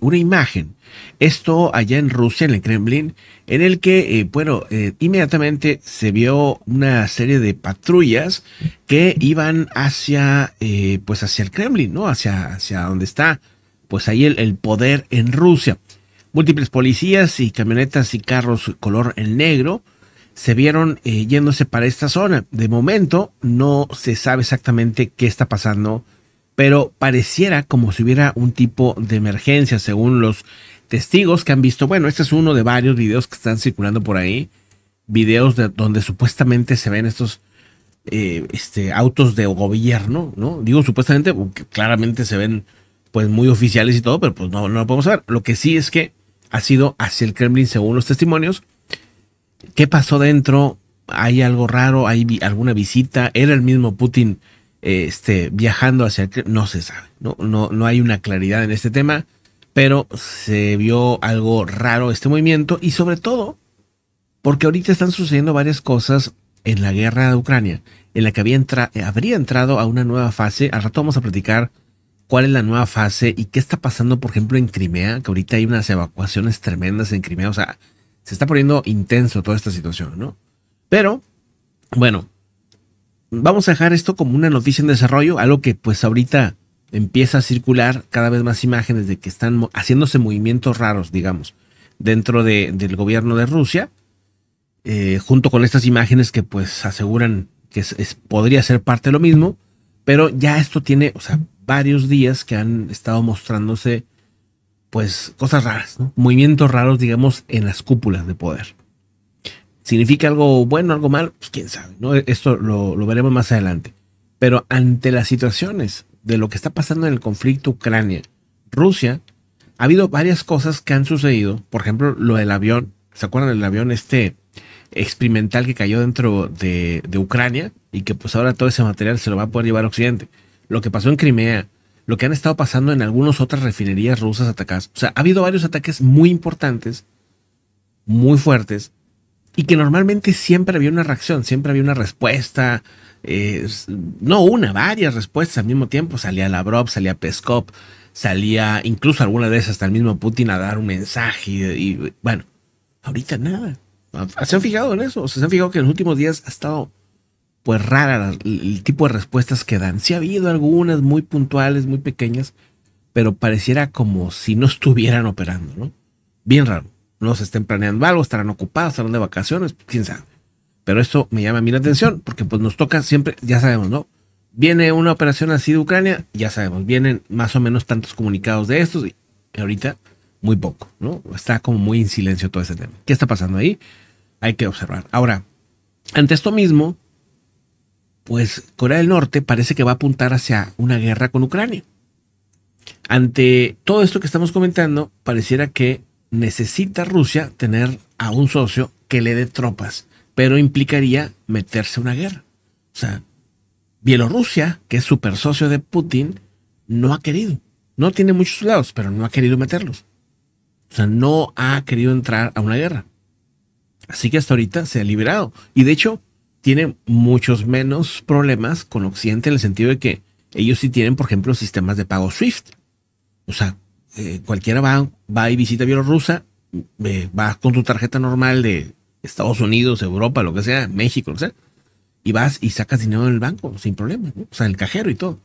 una imagen. Esto allá en Rusia, en el Kremlin, en el que, eh, bueno, eh, inmediatamente se vio una serie de patrullas que iban hacia, eh, pues hacia el Kremlin, ¿no? Hacia, hacia donde está, pues ahí el, el poder en Rusia. Múltiples policías y camionetas y carros color en negro se vieron yéndose para esta zona. De momento no se sabe exactamente qué está pasando pero pareciera como si hubiera un tipo de emergencia, según los testigos que han visto. Bueno, este es uno de varios videos que están circulando por ahí, videos de donde supuestamente se ven estos eh, este, autos de gobierno, ¿no? Digo supuestamente, claramente se ven pues muy oficiales y todo, pero pues no, no lo podemos saber. Lo que sí es que ha sido hacia el Kremlin, según los testimonios. ¿Qué pasó dentro? ¿Hay algo raro? ¿Hay alguna visita? ¿Era el mismo Putin? Eh, este, viajando hacia el no se sabe, ¿no? No, no hay una claridad en este tema, pero se vio algo raro este movimiento y sobre todo porque ahorita están sucediendo varias cosas en la guerra de Ucrania, en la que había eh, habría entrado a una nueva fase, al rato vamos a platicar cuál es la nueva fase y qué está pasando, por ejemplo, en Crimea, que ahorita hay unas evacuaciones tremendas en Crimea, o sea, se está poniendo intenso toda esta situación, ¿no? Pero, bueno, vamos a dejar esto como una noticia en desarrollo, algo que pues ahorita empieza a circular cada vez más imágenes de que están haciéndose movimientos raros, digamos, dentro del gobierno de Rusia, eh, junto con estas imágenes que pues aseguran que podría ser parte de lo mismo, pero ya esto tiene, o sea, varios días que han estado mostrándose pues cosas raras, ¿no? movimientos raros, digamos, en las cúpulas de poder significa algo bueno, algo mal pues quién sabe, ¿no? Esto lo, veremos más adelante. Pero ante las situaciones de lo que está pasando en el conflicto Ucrania-Rusia, ha habido varias cosas que han sucedido. Por ejemplo, lo del avión, ¿se acuerdan del avión este experimental que cayó dentro de, de Ucrania? Y que pues ahora todo ese material se lo va a poder llevar a Occidente. Lo que pasó en Crimea, lo que han estado pasando en algunas otras refinerías rusas atacadas. O sea, ha habido varios ataques muy importantes, muy fuertes, y que normalmente siempre había una reacción, siempre había una respuesta, eh, no una, varias respuestas al mismo tiempo. Salía Lavrov, salía Peskov, salía incluso alguna vez hasta el mismo Putin a dar un mensaje y, bueno, ahorita nada. Ah, ¿Se han fijado en eso? ¿Se han fijado que en los últimos días ha estado pues rara el tipo de respuestas que dan? Sí ha habido algunas muy puntuales, muy pequeñas, pero pareciera como si no estuvieran operando, ¿no? Bien raro no se estén planeando algo, estarán ocupados, estarán de vacaciones, quién sabe. Pero esto me llama a mí la atención, porque pues nos toca siempre, ya sabemos, ¿no? Viene una operación así de Ucrania, ya sabemos, vienen más o menos tantos comunicados de estos y ahorita muy poco, ¿no? Está como muy en silencio todo ese tema. ¿Qué está pasando ahí? Hay que observar. Ahora, ante esto mismo, pues Corea del Norte parece que va a apuntar hacia una guerra con Ucrania. Ante todo esto que estamos comentando, pareciera que necesita Rusia tener a un socio que le dé tropas, pero implicaría meterse a una guerra. O sea, Bielorrusia, que es super socio de Putin, no ha querido. No tiene muchos lados, pero no ha querido meterlos. O sea, no ha querido entrar a una guerra. Así que hasta ahorita se ha liberado. Y de hecho, tiene muchos menos problemas con Occidente en el sentido de que ellos sí tienen, por ejemplo, sistemas de pago SWIFT. O sea, eh, cualquiera va, va y visita Bielorrusia, vas con tu tarjeta normal de Estados Unidos, Europa, lo que sea, México, no y vas y sacas dinero del banco sin problema, o sea, el cajero y todo.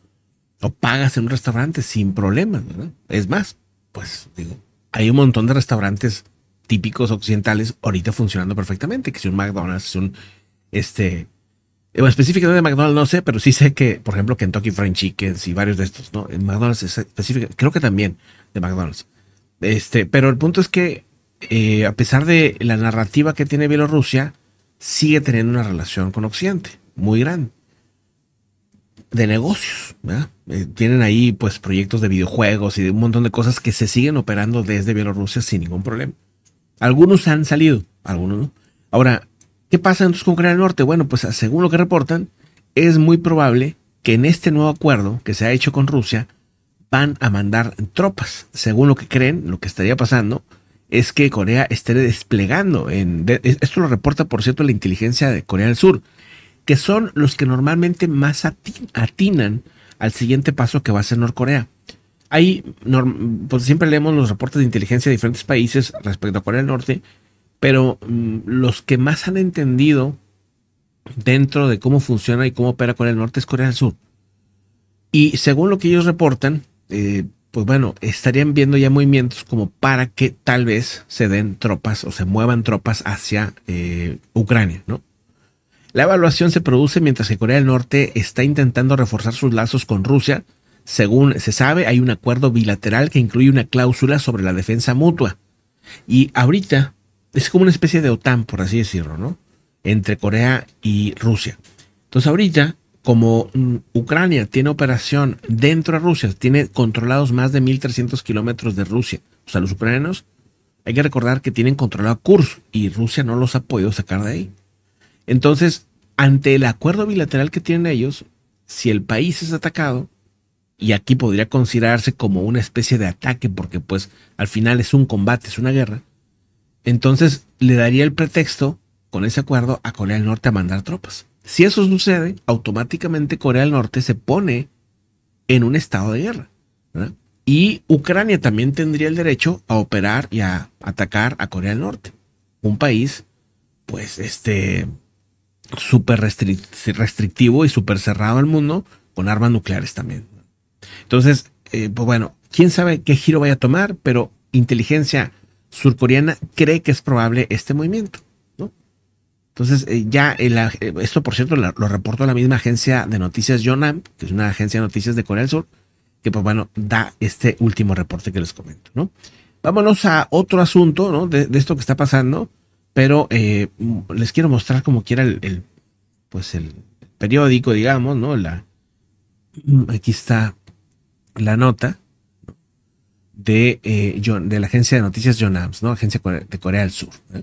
O pagas en un restaurante sin problema, Es más, pues digo, hay un montón de restaurantes típicos occidentales ahorita funcionando perfectamente, que si un McDonald's, un, este, eh, específicamente de McDonald's no sé, pero sí sé que, por ejemplo, Kentucky Fried Chicken y varios de estos, ¿no? En McDonald's específicamente, creo que también McDonald's. Este, pero el punto es que, eh, a pesar de la narrativa que tiene Bielorrusia, sigue teniendo una relación con Occidente muy grande de negocios. Eh, tienen ahí pues proyectos de videojuegos y un montón de cosas que se siguen operando desde Bielorrusia sin ningún problema. Algunos han salido, algunos no. Ahora, ¿qué pasa entonces con Corea del Norte? Bueno, pues según lo que reportan, es muy probable que en este nuevo acuerdo que se ha hecho con Rusia van a mandar tropas. Según lo que creen, lo que estaría pasando es que Corea esté desplegando. esto lo reporta, por cierto, la inteligencia de Corea del Sur, que son los que normalmente más atinan al siguiente paso que va a hacer Norcorea. Ahí, pues siempre leemos los reportes de inteligencia de diferentes países respecto a Corea del Norte, pero mm, los que más han entendido dentro de cómo funciona y cómo opera Corea del Norte es Corea del Sur. Y según lo que ellos reportan, eh, pues bueno, estarían viendo ya movimientos como para que tal vez se den tropas o se muevan tropas hacia eh, Ucrania, ¿no? La evaluación se produce mientras que Corea del Norte está intentando reforzar sus lazos con Rusia. Según se sabe, hay un acuerdo bilateral que incluye una cláusula sobre la defensa mutua. Y ahorita es como una especie de OTAN, por así decirlo, ¿no? Entre Corea y Rusia. Entonces ahorita como mm, Ucrania tiene operación dentro de Rusia, tiene controlados más de 1.300 kilómetros de Rusia, o sea, los ucranianos, hay que recordar que tienen controlado Kursk y Rusia no los ha podido sacar de ahí. Entonces, ante el acuerdo bilateral que tienen ellos, si el país es atacado, y aquí podría considerarse como una especie de ataque, porque pues al final es un combate, es una guerra, entonces le daría el pretexto, con ese acuerdo, a Corea del Norte a mandar tropas. Si eso sucede, automáticamente Corea del Norte se pone en un estado de guerra. Y Ucrania también tendría el derecho a operar y a atacar a Corea del Norte. Un país, pues, este, súper restrictivo y súper cerrado al mundo, con armas nucleares también. Entonces, eh, pues bueno, quién sabe qué giro vaya a tomar, pero inteligencia surcoreana cree que es probable este movimiento. Entonces, eh, ya eh, eh, esto, por cierto, lo, reportó la misma agencia de noticias Yonam, que es una agencia de noticias de Corea del Sur, que pues bueno, da este último reporte que les comento, ¿no? Vámonos a otro asunto, ¿no? De, esto que está pasando, pero mm, les quiero mostrar como quiera el, pues el periódico, digamos, ¿no? Mm, aquí está la nota de, de la agencia de noticias Yonams, ¿no? Agencia de Corea del Sur. ¿eh?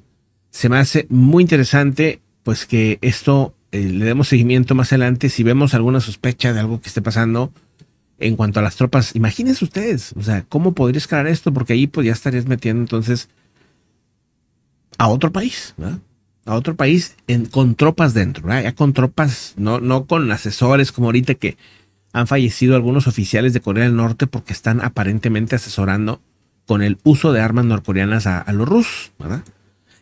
se me hace muy interesante pues que esto eh, le demos seguimiento más adelante si vemos alguna sospecha de algo que esté pasando en cuanto a las tropas. Imagínense ustedes, o sea, ¿cómo podría escalar esto? Porque ahí pues ya estarías metiendo entonces a otro país, ¿verdad? A otro país con tropas dentro, ¿verdad? ya con tropas, no, no con asesores como ahorita que han fallecido algunos oficiales de Corea del Norte porque están aparentemente asesorando con el uso de armas norcoreanas a, a los rusos, ¿verdad?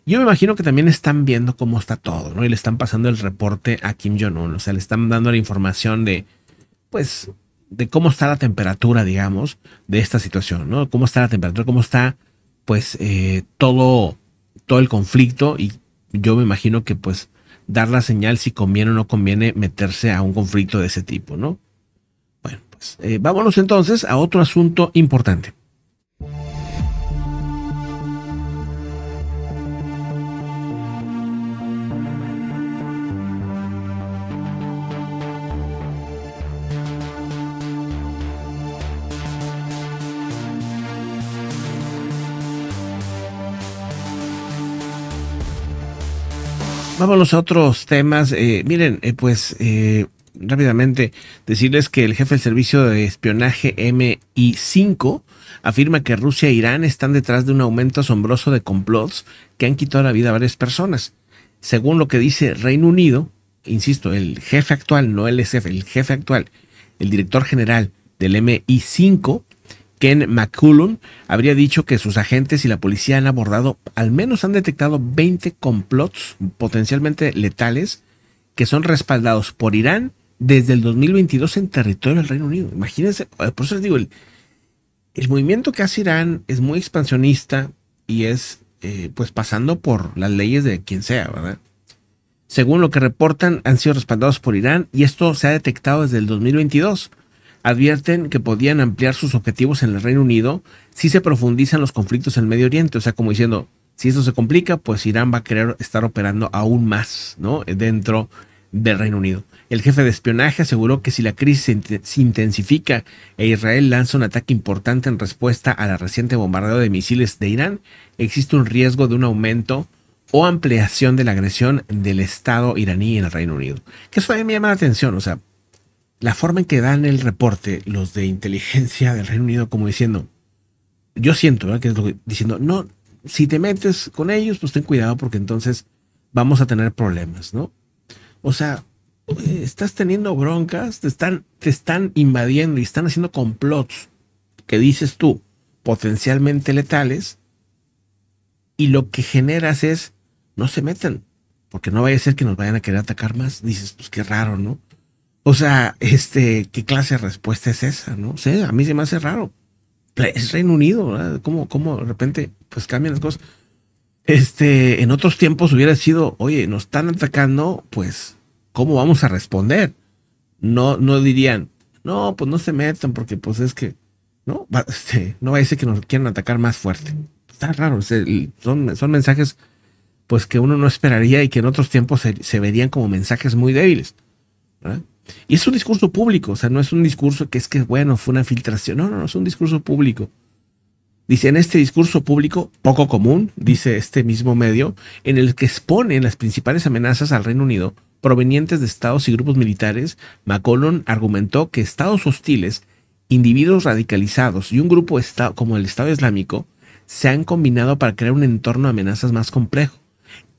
Yo me imagino que también están viendo cómo está todo, ¿no? Y le están pasando el reporte a Kim Jong-un, o sea, le están dando la información de, pues, de cómo está la temperatura, digamos, de esta situación, ¿no? Cómo está la temperatura, cómo está, pues, eh, todo, todo el conflicto y yo me imagino que, pues, dar la señal si conviene o no conviene meterse a un conflicto de ese tipo, ¿no? Bueno, pues, eh, vámonos entonces a otro asunto importante. Vámonos a otros temas. Eh, miren, eh, pues eh, rápidamente decirles que el jefe del servicio de espionaje MI5 afirma que Rusia e Irán están detrás de un aumento asombroso de complots que han quitado la vida a varias personas. Según lo que dice Reino Unido, insisto, el jefe actual, no el jefe, el jefe actual, el director general del MI5, Ken McCullum, habría dicho que sus agentes y la policía han abordado, al menos han detectado 20 complots potencialmente letales que son respaldados por Irán desde el 2022 en territorio del Reino Unido. Imagínense, eh, por eso les digo, el, el movimiento que hace Irán es muy expansionista y es eh, pues pasando por las leyes de quien sea, ¿verdad? Según lo que reportan, han sido respaldados por Irán y esto se ha detectado desde el 2022 advierten que podían ampliar sus objetivos en el Reino Unido si se profundizan los conflictos en el Medio Oriente. O sea, como diciendo, si esto se complica, pues Irán va a querer estar operando aún más ¿no? dentro del Reino Unido. El jefe de espionaje aseguró que si la crisis se intensifica e Israel lanza un ataque importante en respuesta a la reciente bombardeo de misiles de Irán, existe un riesgo de un aumento o ampliación de la agresión del Estado iraní en el Reino Unido. Que eso a mí me llama la atención, o sea, la forma en que dan el reporte los de inteligencia del Reino Unido, como diciendo, yo siento, ¿verdad? Que lo que, diciendo, no, si te metes con ellos, pues ten cuidado porque entonces vamos a tener problemas, ¿no? O sea, estás teniendo broncas, te están, te están invadiendo y están haciendo complots que dices tú potencialmente letales y lo que generas es no se metan, porque no vaya a ser que nos vayan a querer atacar más. Dices, pues qué raro, ¿no? O sea, este, ¿qué clase de respuesta es esa? No sé, a mí se me hace raro. Es Reino Unido, ¿verdad? ¿Cómo, cómo de repente pues cambian las cosas? Este, en otros tiempos hubiera sido, oye, nos están atacando, pues, ¿cómo vamos a responder? No, no dirían, no, pues no se metan, porque pues es que, no, este, no va a decir que nos quieran atacar más fuerte. Está raro, son, son mensajes pues que uno no esperaría y que en otros tiempos se, se verían como mensajes muy débiles. ¿verdad? Y es un discurso público, o sea, no es un discurso que es que, bueno, fue una filtración, no, no, no, es un discurso público. Dice, en este discurso público, poco común, dice este mismo medio, en el que expone las principales amenazas al Reino Unido provenientes de estados y grupos militares, McCollum argumentó que estados hostiles, individuos radicalizados y un grupo como el Estado Islámico se han combinado para crear un entorno de amenazas más complejo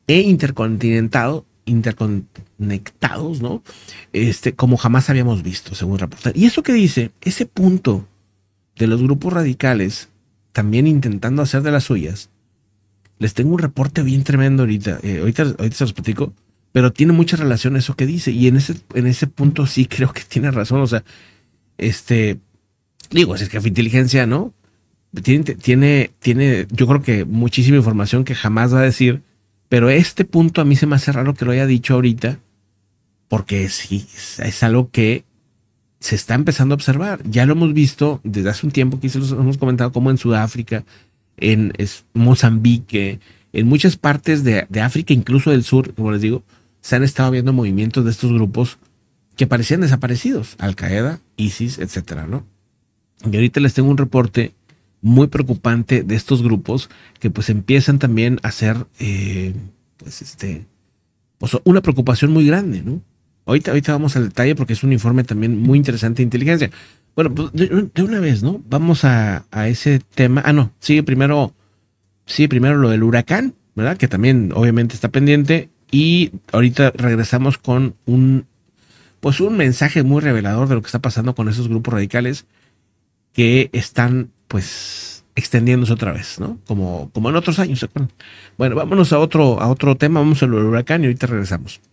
e intercontinentado interconectados, ¿no? Este, como jamás habíamos visto, según reportar. Y eso que dice, ese punto de los grupos radicales, también intentando hacer de las suyas, les tengo un reporte bien tremendo ahorita, eh, ahorita, se los platico, pero tiene mucha relación eso que dice, y en ese, en ese punto sí creo que tiene razón, o sea, este, digo, es que inteligencia, ¿no? Tiene, tiene, tiene, yo creo que muchísima información que jamás va a decir pero este punto a mí se me hace raro que lo haya dicho ahorita, porque sí, es algo que se está empezando a observar. Ya lo hemos visto desde hace un tiempo, que hemos comentado, como en Sudáfrica, en Mozambique, en muchas partes de, de África, incluso del sur, como les digo, se han estado viendo movimientos de estos grupos que parecían desaparecidos, Al Qaeda, ISIS, etcétera, ¿no? Y ahorita les tengo un reporte muy preocupante de estos grupos que pues empiezan también a ser, eh, pues este, pues una preocupación muy grande, ¿no? Ahorita, ahorita vamos al detalle porque es un informe también muy interesante de inteligencia. Bueno, pues, de, una vez, ¿no? Vamos a, a ese tema. Ah, no, sigue primero, sigue primero lo del huracán, ¿verdad? Que también obviamente está pendiente. Y ahorita regresamos con un, pues un mensaje muy revelador de lo que está pasando con esos grupos radicales que están pues extendiéndose otra vez, ¿no? Como, como en otros años, Bueno, vámonos a otro, a otro tema, vamos al huracán y ahorita regresamos.